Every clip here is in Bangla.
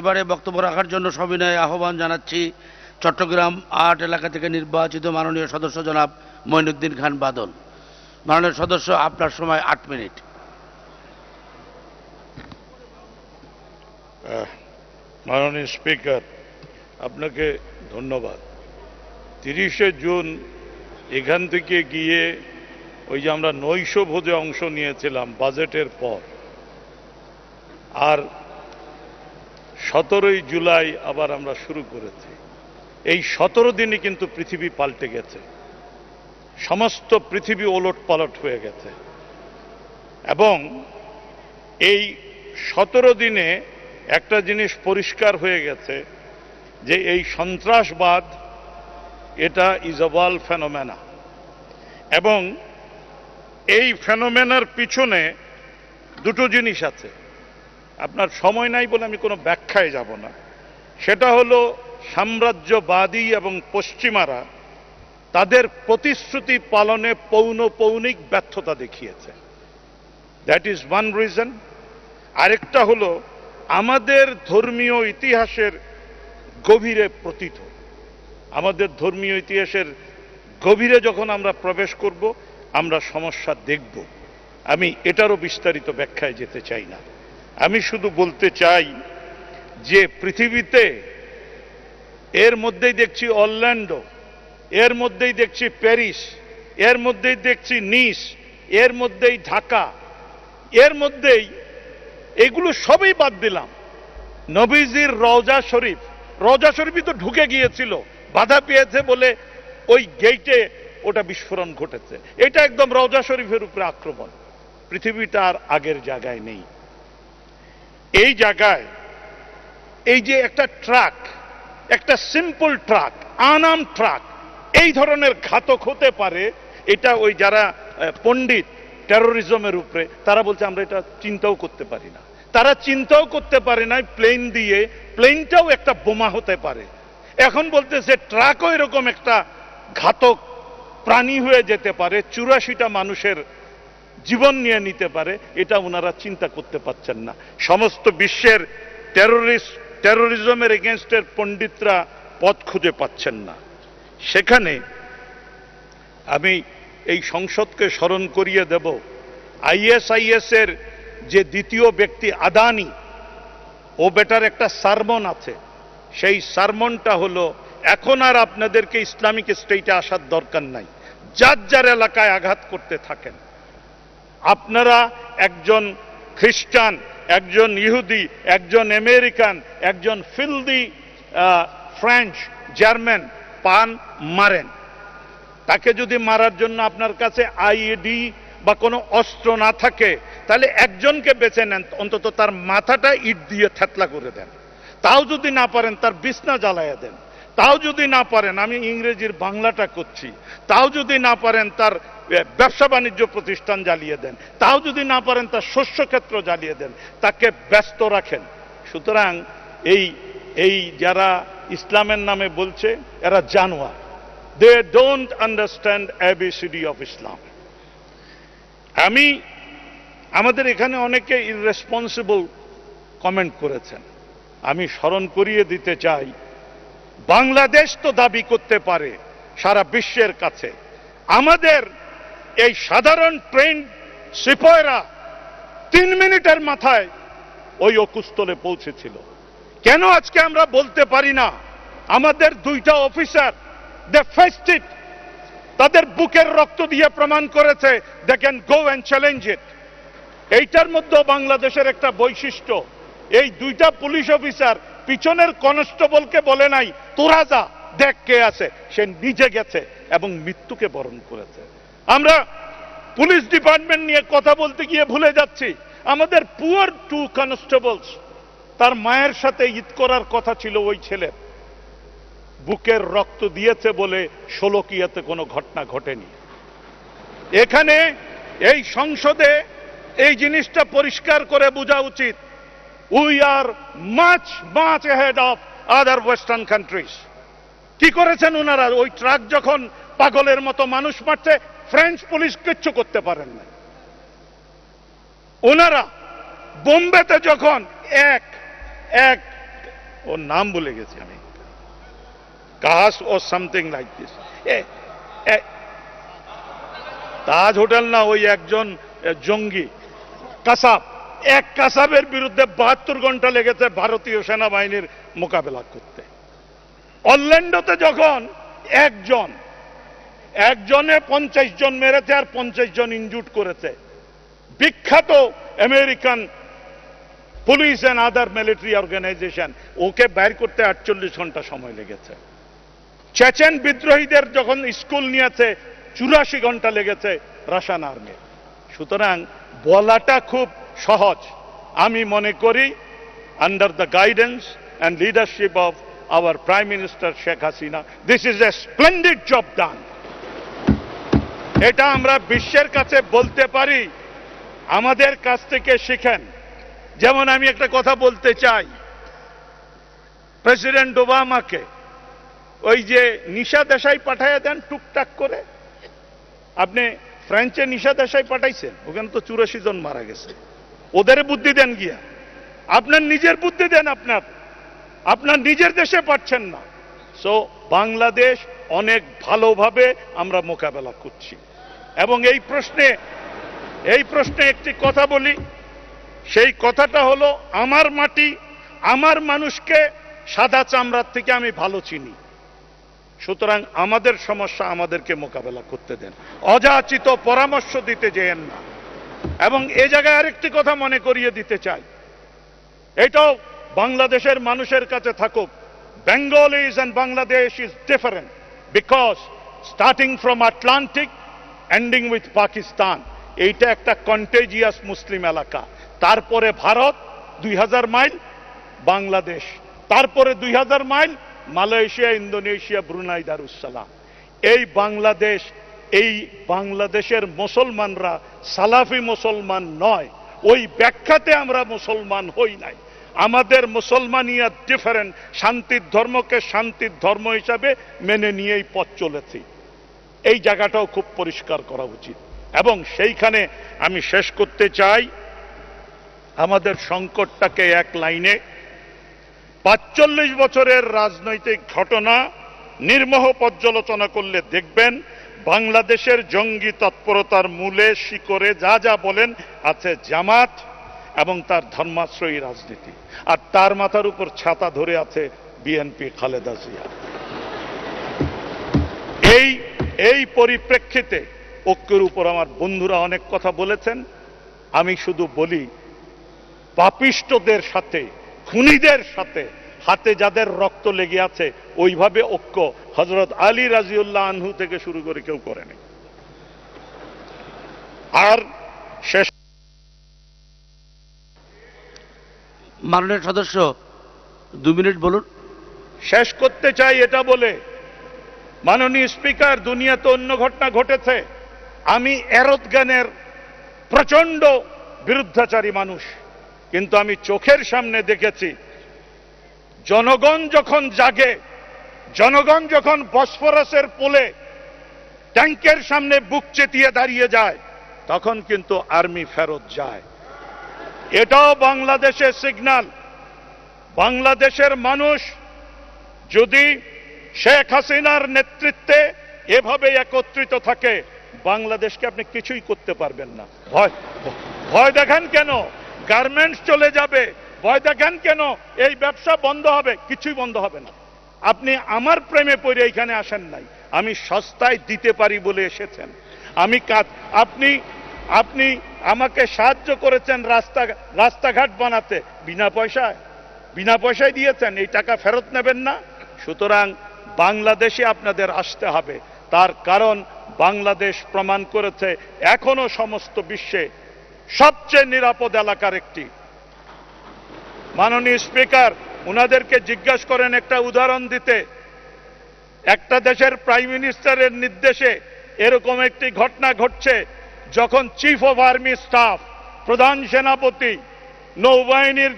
এবারে বক্তব্য রাখার জন্য সবিনয় আহ্বান জানাচ্ছি চট্টগ্রাম আট এলাকা থেকে নির্বাচিত মাননীয় সদস্য জনাব মঈনুদ্দিন খান বাদল মাননীয় সদস্য আপনার সময় আট মিনিট মাননীয় স্পিকার আপনাকে ধন্যবাদ তিরিশে জুন এখান থেকে গিয়ে ওই যে আমরা নৈশ ভোজে অংশ নিয়েছিলাম বাজেটের পর আর সতেরোই জুলাই আবার আমরা শুরু করেছি এই সতেরো দিনই কিন্তু পৃথিবী পাল্টে গেছে সমস্ত পৃথিবী ওলট পালট হয়ে গেছে এবং এই সতেরো দিনে একটা জিনিস পরিষ্কার হয়ে গেছে যে এই সন্ত্রাসবাদ এটা ইজ ইজবাল ফেনোমেনা এবং এই ফেনোমেনার পিছনে দুটো জিনিস আছে আপনার সময় নাই বলে আমি কোনো ব্যাখ্যায় যাব না সেটা হলো সাম্রাজ্যবাদী এবং পশ্চিমারা তাদের প্রতিশ্রুতি পালনে পৌনিক ব্যর্থতা দেখিয়েছে দ্যাট ইজ ওয়ান রিজন আরেকটা হলো আমাদের ধর্মীয় ইতিহাসের গভীরে প্রতীত আমাদের ধর্মীয় ইতিহাসের গভীরে যখন আমরা প্রবেশ করব আমরা সমস্যা দেখব আমি এটারও বিস্তারিত ব্যাখ্যায় যেতে চাই না আমি শুধু বলতে চাই যে পৃথিবীতে এর মধ্যেই দেখছি অরল্যান্ডো এর মধ্যেই দেখছি প্যারিস এর মধ্যেই দেখছি নিস এর মধ্যেই ঢাকা এর মধ্যেই এগুলো সবই বাদ দিলাম নবীজির রজা শরীফ রজা শরীফই তো ঢুকে গিয়েছিল বাধা পেয়েছে বলে ওই গেইটে ওটা বিস্ফোরণ ঘটেছে এটা একদম রজা শরীফের উপরে আক্রমণ পৃথিবীটা আর আগের জায়গায় নেই এই জায়গায় এই যে একটা ট্রাক একটা সিম্পল ট্রাক আনাম ট্রাক এই ধরনের ঘাতক হতে পারে এটা ওই যারা পণ্ডিত টেরোরিজমের উপরে তারা বলছে আমরা এটা চিন্তাও করতে পারি না তারা চিন্তাও করতে পারে না প্লেন দিয়ে প্লেনটাও একটা বোমা হতে পারে এখন বলতেছে ট্রাকও এরকম একটা ঘাতক প্রাণী হয়ে যেতে পারে চুরাশিটা মানুষের জীবন নিয়ে নিতে পারে এটা ওনারা চিন্তা করতে পারছেন না সমস্ত বিশ্বের টেরোরিস্ট টেরোরিজমের এগেনস্টের পণ্ডিতরা পথ খুঁজে পাচ্ছেন না সেখানে আমি এই সংসদকে স্মরণ করিয়ে দেব আইএসআইএস এর যে দ্বিতীয় ব্যক্তি আদানি ও বেটার একটা সারমন আছে সেই সারমনটা হল এখন আর আপনাদেরকে ইসলামিক স্টেটে আসার দরকার নাই যার যার এলাকায় আঘাত করতে থাকেন আপনারা একজন খ্রিস্টান একজন ইহুদি একজন আমেরিকান একজন ফিলদি ফ্রেঞ্চ জার্মান পান মারেন তাকে যদি মারার জন্য আপনার কাছে আইডি বা কোনো অস্ত্র না থাকে তাহলে একজনকে বেছে নেন অন্তত তার মাথাটা ইট দিয়ে থেতলা করে দেন তাও যদি না পারেন তার বিছনা জ্বালাইয়া দেন তাও যদি না পারেন আমি ইংরেজির বাংলাটা করছি তাও যদি না পারেন তার ব্যবসা বাণিজ্য প্রতিষ্ঠান জ্বালিয়ে দেন তাও যদি না পারেন তার শস্যক্ষেত্র জ্বালিয়ে দেন তাকে ব্যস্ত রাখেন সুতরাং এই এই যারা ইসলামের নামে বলছে এরা জানোয়ার they don't understand ABC of Islam আমি আমাদের এখানে অনেকে ইরেসপন্সিবল কমেন্ট করেছেন আমি স্মরণ করিয়ে দিতে চাই বাংলাদেশ তো দাবি করতে পারে সারা বিশ্বের কাছে আমাদের এই সাধারণ ট্রেন সিপয়রা তিন মিনিটের মাথায় ওই অকুস্থলে পৌঁছেছিল কেন আজকে আমরা বলতে পারি না আমাদের দুইটা অফিসার দে ফেস্ট ইট তাদের বুকের রক্ত দিয়ে প্রমাণ করেছে they can go and challenge it এইটার মধ্যেও বাংলাদেশের একটা বৈশিষ্ট্য এই দুইটা পুলিশ অফিসার পিছনের কনস্টেবলকে বলে নাই তোরা যা দেখ কে আছে সে নিজে গেছে এবং মৃত্যুকে বরণ করেছে আমরা পুলিশ ডিপার্টমেন্ট নিয়ে কথা বলতে গিয়ে ভুলে যাচ্ছি আমাদের পুয়ার টু কনস্টেবলস তার মায়ের সাথে ঈদ করার কথা ছিল ওই ছেলে বুকের রক্ত দিয়েছে বলে ষোলকিয়াতে কোনো ঘটনা ঘটেনি এখানে এই সংসদে এই জিনিসটা পরিষ্কার করে বোঝা উচিত we are much much head of other western countries কি করেছেন ওনারা ওই ট্রাক যখন পাগলের মতো মানুষ মারছে ফ্রেঞ্চ পুলিশ কিচ্ছু করতে পারেন না ওনারা বোম্বেতে যখন এক এক ওর নাম বলে গেছি আমি কাস ও something like this Taj hotel না ওই একজন জঙ্গি কাসাব এক কাসাবের বিরুদ্ধে বাহাত্তর ঘন্টা লেগেছে ভারতীয় সেনাবাহিনীর মোকাবেলা করতে অরল্যান্ডোতে যখন একজন একজনে পঞ্চাশ জন মেরেছে আর পঞ্চাশ জন ইনজুট করেছে বিখ্যাত American police and other military organization ওকে বাইর করতে আটচল্লিশ ঘন্টা সময় লেগেছে চেচেন বিদ্রোহীদের যখন স্কুল নিয়েছে চুরাশি ঘন্টা লেগেছে রাশান আর্মির সুতরাং বলাটা খুব সহজ আমি মনে করি under the guidance and leadership of our prime minister Sheikh Hasina this is a splendid job done এটা আমরা বিশ্বের কাছে বলতে পারি আমাদের কাছ থেকে শিখেন যেমন আমি একটা কথা বলতে চাই প্রেসিডেন্ট ওবামাকে ওই যে নিশা দেশাই পাঠাইয়া দেন টুকটাক করে আপনি ফ্রান্সে নিশা দেশাই পাঠাইছেন ওখানে তো চুরাশি জন মারা গেছে ওদের বুদ্ধি দেন গিয়া আপনার নিজের বুদ্ধি দেন আপনার আপনার নিজের দেশে পাচ্ছেন না সো বাংলাদেশ অনেক ভালোভাবে আমরা মোকাবেলা করছি এবং এই প্রশ্নে এই প্রশ্নে একটি কথা বলি সেই কথাটা হলো আমার মাটি আমার মানুষকে সাদা চামড়ার থেকে আমি ভালো চিনি সুতরাং আমাদের সমস্যা আমাদেরকে মোকাবেলা করতে দেন অযাচিত পরামর্শ দিতে যেয়েন না এবং এ জায়গায় আরেকটি কথা মনে করিয়ে দিতে চাই এটাও বাংলাদেশের মানুষের কাছে থাকুক is and Bangladesh is different because starting from Atlantic ending with Pakistan এইটা একটা কন্টেজিয়াস মুসলিম এলাকা তারপরে ভারত দুই মাইল বাংলাদেশ তারপরে দুই mile Malaysia Indonesia Brunei Darussalam এই বাংলাদেশ এই বাংলাদেশের মুসলমানরা সালাফি মুসলমান নয় ওই ব্যাখ্যাতে আমরা মুসলমান হই নাই আমাদের মুসলমানিয়া ডিফারেন্ট শান্তির ধর্মকে শান্তির ধর্ম হিসাবে মেনে নিয়েই পথ চলেছি এই জায়গাটাও খুব পরিষ্কার করা উচিত এবং সেইখানে আমি শেষ করতে চাই আমাদের সংকটটাকে এক লাইনে পাঁচচল্লিশ বছরের রাজনৈতিক ঘটনা নির্মহ পর্যালোচনা করলে দেখবেন বাংলাদেশের জঙ্গি তৎপরতার মূলে শিকরে যা যা বলেন আছে জামাত এবং তার ধর্মাশ্রয়ী রাজনীতি আর তার মাথার উপর ছাতা ধরে আছে বিএনপি খালেদা জিয়া এই এই পরিপ্রেক্ষিতে ঐক্যের উপর আমার বন্ধুরা অনেক কথা বলেছেন আমি শুধু বলি পাপিষ্টদের সাথে খুনিদের সাথে হাতে যাদের রক্ত লেগে আছে ওইভাবে ঐক্য হজরত আলী রাজিউল্লাহ আনহু থেকে শুরু করে কেউ করেনি আর শেষ মাননীয় সদস্য দু মিনিট বলুন শেষ করতে চাই এটা বলে মাননীয় স্পিকার দুনিয়াতে অন্য ঘটনা ঘটেছে আমি এরত গানের প্রচণ্ড বিরুদ্ধাচারী মানুষ কিন্তু আমি চোখের সামনে দেখেছি জনগণ যখন জাগে জনগণ যখন বসফরাসের পোলে ট্যাঙ্কের সামনে বুক চেতিয়ে দাঁড়িয়ে যায় তখন কিন্তু আর্মি ফেরত যায় এটাও বাংলাদেশের সিগন্যাল বাংলাদেশের মানুষ যদি শেখ হাসিনার নেতৃত্বে এভাবে একত্রিত থাকে বাংলাদেশকে আপনি কিছুই করতে পারবেন না ভয় ভয় দেখান কেন গার্মেন্টস চলে যাবে ভয় দেখেন কেন এই ব্যবসা বন্ধ হবে কিছুই বন্ধ হবে না আপনি আমার প্রেমে পড়ে এখানে আসেন নাই আমি সস্তায় দিতে পারি বলে এসেছেন আমি কাজ আপনি আপনি আমাকে সাহায্য করেছেন রাস্তা রাস্তাঘাট বানাতে বিনা পয়সায় বিনা পয়সায় দিয়েছেন এই টাকা ফেরত নেবেন না সুতরাং বাংলাদেশে আপনাদের আসতে হবে তার কারণ বাংলাদেশ প্রমাণ করেছে এখনো সমস্ত বিশ্বে সবচেয়ে নিরাপদ এলাকার একটি মাননীয় স্পিকার উনাদেরকে জিজ্ঞাস করেন একটা উদাহরণ দিতে একটা দেশের প্রাইম মিনিস্টারের নির্দেশে এরকম একটি ঘটনা ঘটছে যখন চিফ অফ আর্মি স্টাফ প্রধান সেনাপতি নৌবাহিনীর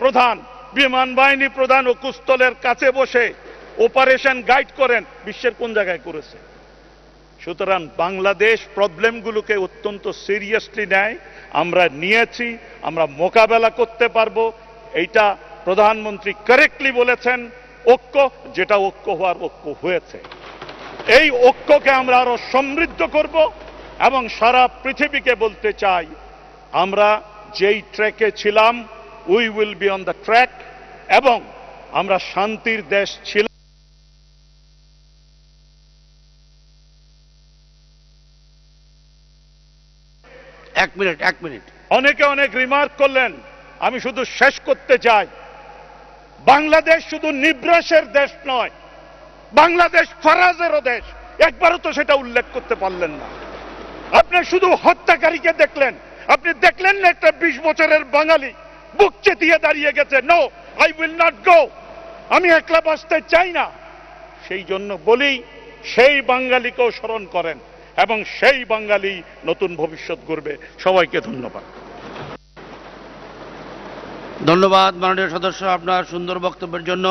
প্রধান বিমান বাহিনী প্রধান ও কুস্তলের কাছে বসে অপারেশন গাইড করেন বিশ্বের কোন জায়গায় করেছে সুতরাং বাংলাদেশ প্রবলেমগুলোকে অত্যন্ত সিরিয়াসলি নেয় আমরা নিয়েছি আমরা মোকাবেলা করতে পারবো এইটা প্রধানমন্ত্রী কারেক্টলি বলেছেন ঐক্য যেটা ঐক্য হওয়ার ঐক্য হয়েছে এই ঐক্যকে আমরা আরো সমৃদ্ধ করব এবং সারা পৃথিবীকে বলতে চাই আমরা যেই ট্র্যাকে ছিলাম we will be on the track এবং আমরা শান্তির দেশ ছিলাম এক মিনিট এক মিনিট অনেকে অনেক রিমার্ক করলেন আমি শুধু শেষ করতে চাই বাংলাদেশ শুধু নিব্রাসের দেশ নয় বাংলাদেশ ফরাজেরও দেশ একবারও তো সেটা উল্লেখ করতে পারলেন না আপনি শুধু হত্যাকারীকে দেখলেন আপনি দেখলেন না একটা বিশ বছরের বাঙালি বুক চেতিয়ে দাঁড়িয়ে গেছে no I will not go আমি একলা বাঁচতে চাই না সেই জন্য বলি সেই বাঙালিকেও স্মরণ করেন এবং সেই বাঙালি নতুন ভবিষ্যৎ করবে সবাইকে ধন্যবাদ ধন্যবাদ মাননীয় সদস্য আপনার সুন্দর বক্তব্যের জন্য